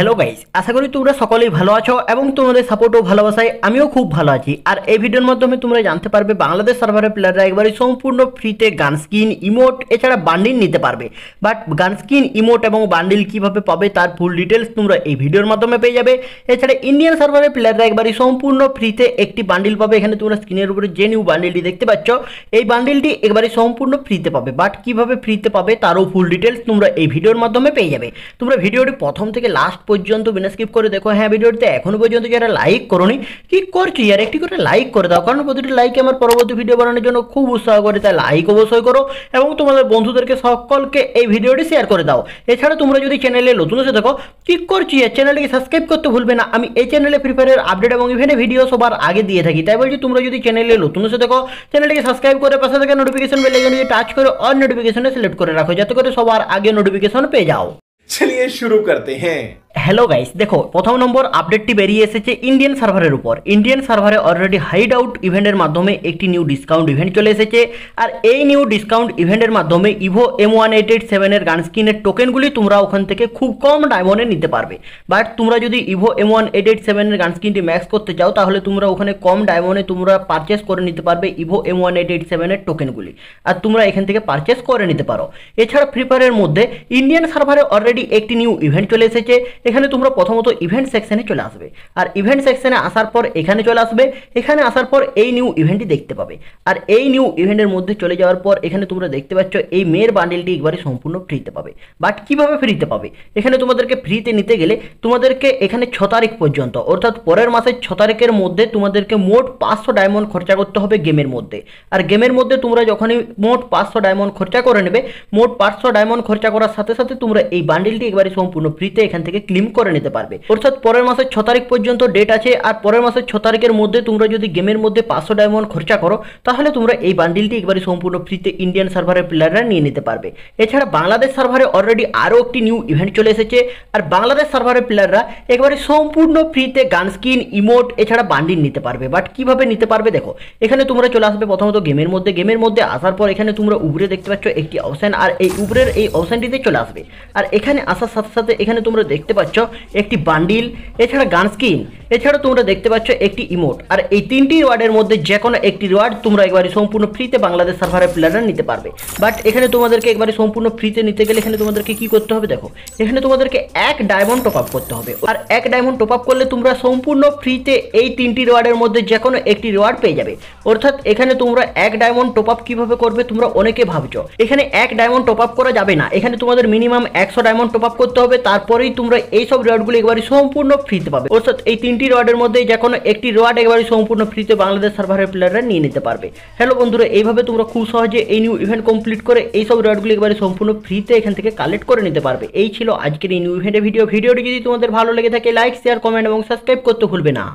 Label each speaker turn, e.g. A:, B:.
A: hello guys আশা করি তোমরা সকলেই ভালো আছো এবং তোমাদের সাপোর্টও ভালোবাসায় আমিও খুব ভালো আছি আর এই ভিডিওর মাধ্যমে তোমরা জানতে পারবে বাংলাদেশ সার্ভারের প্লেয়াররা একবারে সম্পূর্ণ ফ্রিতে গান স্কিন ইমোট এছাড়া বান্ডিল নিতে পারবে বাট গান স্কিন ইমোট এবং বান্ডিল কিভাবে পাবে তার ফুল ডিটেলস তোমরা এই ভিডিওর মাধ্যমে পেয়ে যাবে এছাড়া ইন্ডিয়ান সার্ভারের প্লেয়াররা একবারে সম্পূর্ণ ফ্রিতে একটি বান্ডিল পাবে এখানে তোমরা স্ক্রিনের উপরে যে নিউ বান্ডিলটি দেখতে পাচ্ছ এই বান্ডিলটি একবারে সম্পূর্ণ ফ্রিতে পাবে বাট কিভাবে ফ্রিতে পাবে তারও ফুল ডিটেলস তোমরা এই ভিডিওর মাধ্যমে পেয়ে যাবে তোমরা ভিডিওটি প্রথম থেকে লাস্ট পর্যন্ত বিনা স্কিপ করে দেখো হ্যাঁ ভিডিওটিতে এখনো পর্যন্ত যারা লাইক করনি কি করছি আর একটি করে লাইক করে দাও কারণ প্রতিটি লাইকে আমার পরবর্তী ভিডিও বানানোর জন্য খুব উৎসাহ করে তাই লাইক অবশ্যই করো এবং তোমাদের বন্ধুদেরকে সকলকে এই ভিডিওটি শেয়ার করে দাও এছাড়া তোমরা যদি চ্যানেলে নতুন এসে দেখো কি করছি আর চ্যানেলটিকে সাবস্ক্রাইব করতে ভুলবে না আমি এই চ্যানেলে ফ্রি ফায়ারের আপডেট এবং ইভেন্টে ভিডিও সবার আগে দিয়ে থাকি তাই বলছি তোমরা যদি চ্যানেলে নতুন এসে দেখো চ্যানেলটিকে সাবস্ক্রাইব করে পাশে থেকে নোটিফিকেশন বেল আইকনটি টাচ করে অন নোটিফিকেশনে সিলেক্ট করে রাখো যাতে করে সবার আগে নোটিফিকেশন পেয়ে যাও चलिए शुरू करते हैं হ্যালো গাইস দেখো প্রথম নম্বর আপডেটটি বেরিয়ে এসেছে ইন্ডিয়ান সার্ভারের উপর ইন্ডিয়ান সার্ভারে অলরেডি হাইড আউট ইভেন্টের মাধ্যমে একটি নিউ ডিসকাউন্ট ইভেন্ট চলে এসেছে আর এই নিউ ডিসকাউন্ট ইভেন্টের মাধ্যমে Evo M one eight eight সেভেনের গান স্কিনের টোকেনগুলি তোমরা ওখান থেকে খুব কম ডায়মন্ডে নিতে পারবে বাট তোমরা যদি Evo M one eight eight সেভেনের গান স্কিনটি ম্যাক্স করতে চাও তাহলে তোমরা ওখানে কম ডায়মন্ডে তোমরা পারচেস করে নিতে পারবে Evo M one eight eight সেভেনের টোকেনগুলি আর তোমরা এখান থেকে পারচেস করে নিতে পারো এছাড়া ফ্রি ফায়ারের মধ্যে ইন্ডিয়ান সার্ভারে অলরেডি একটি নিউ ইভেন্ট চলে এসেছে এখানে এখানে তোমরা প্রথমত ইভেন্ট সেকশনে চলে আসবে আর ইভেন্ট সেকশনে আসার পর এখানে চলে আসবে এখানে আসার পর এই নিউ ইভেন্টটি দেখতে পাবে আর এই নিউ ইভেন্টের মধ্যে চলে যাওয়ার পর এখানে তোমরা দেখতে পাচ্ছ এই মেয়ের বান্ডেলটি একবারে সম্পূর্ণ ফ্রিতে পাবে বাট কিভাবে ফ্রিতে পাবে এখানে তোমাদেরকে ফ্রিতে নিতে গেলে তোমাদেরকে এখানে ছ তারিখ পর্যন্ত অর্থাৎ পরের মাসের ছ তারিখের মধ্যে তোমাদেরকে মোট পাঁচশো ডায়মন্ড খরচা করতে হবে গেমের মধ্যে আর গেমের মধ্যে তোমরা যখনই মোট পাঁচশো ডায়মন্ড খরচা করে নেবে মোট পাঁচশো ডায়মন্ড খরচা করার সাথে সাথে তোমরা এই বান্ডেলটি একবারে সম্পূর্ণ ফ্রিতে এখান থেকে ক্লিক রিডিম করে নিতে পারবে অর্থাৎ পরের মাসের ছ তারিখ পর্যন্ত ডেট আছে আর পরের মাসের ছ তারিখের মধ্যে তোমরা যদি গেমের মধ্যে পাঁচশো ডায়মন্ড খরচা করো তাহলে তোমরা এই বান্ডিলটি একবারে সম্পূর্ণ ফ্রিতে ইন্ডিয়ান সার্ভারের প্লেয়াররা নিয়ে নিতে পারবে এছাড়া বাংলাদেশ সার্ভারে অলরেডি আরও একটি নিউ ইভেন্ট চলে এসেছে আর বাংলাদেশ সার্ভারের প্লেয়াররা একবারে সম্পূর্ণ ফ্রিতে গান স্কিন ইমোট এছাড়া বান্ডিল নিতে পারবে বাট কিভাবে নিতে পারবে দেখো এখানে তোমরা চলে আসবে প্রথমত গেমের মধ্যে গেমের মধ্যে আসার পর এখানে তোমরা উপরে দেখতে পাচ্ছ একটি অপশান আর এই উপরের এই অপশানটিতে চলে আসবে আর এখানে আসার সাথে সাথে এখানে তোমরা দেখতে পাচ্ছ পাচ্ছ একটি বান্ডিল এছাড়া গান স্কিন এছাড়াও তোমরা দেখতে পাচ্ছ একটি ইমোট আর এই তিনটি রিওয়ার্ডের মধ্যে যে কোনো একটি রিওয়ার্ড তোমরা একবারে সম্পূর্ণ ফ্রিতে বাংলাদেশ সার্ভারের প্ল্যানার নিতে পারবে বাট এখানে তোমাদেরকে একবারে সম্পূর্ণ ফ্রিতে নিতে গেলে এখানে তোমাদেরকে কি করতে হবে দেখো এখানে তোমাদেরকে এক ডায়মন্ড টপ আপ করতে হবে আর এক ডায়মন্ড টপ আপ করলে তোমরা সম্পূর্ণ ফ্রিতে এই তিনটি রিওয়ার্ডের মধ্যে যে কোনো একটি রিওয়ার্ড পেয়ে যাবে অর্থাৎ এখানে তোমরা এক ডায়মন্ড টপ আপ কীভাবে করবে তোমরা অনেকে ভাবছো এখানে এক ডায়মন্ড টপ আপ করা যাবে না এখানে তোমাদের মিনিমাম একশো ডায়মন্ড টপ আপ করতে হবে তারপরেই তোমরা এইসব রিওয়ার্ডগুলো একবারে সম্পূর্ণ ফ্রিতে পাবে অর্থাৎ এই তিন তিনটি রোয়ার্ডের মধ্যে যে কোনো একটি রোয়ার্ড একেবারে সম্পূর্ণ ফ্রিতে বাংলাদেশ সার্ভারের প্লেয়াররা নিয়ে নিতে পারবে হ্যালো বন্ধুরা এইভাবে তোমরা খুব সহজে এই নিউ ইভেন্ট কমপ্লিট করে এই সব রোয়ার্ডগুলি একেবারে সম্পূর্ণ ফ্রিতে এখান থেকে কালেক্ট করে নিতে পারবে এই ছিল আজকের এই নিউ ইভেন্টের ভিডিও ভিডিওটি যদি তোমাদের ভালো লেগে থাকে লাইক শেয়ার কমেন্ট এবং সাবস্ক্রাইব করতে ভুলবে না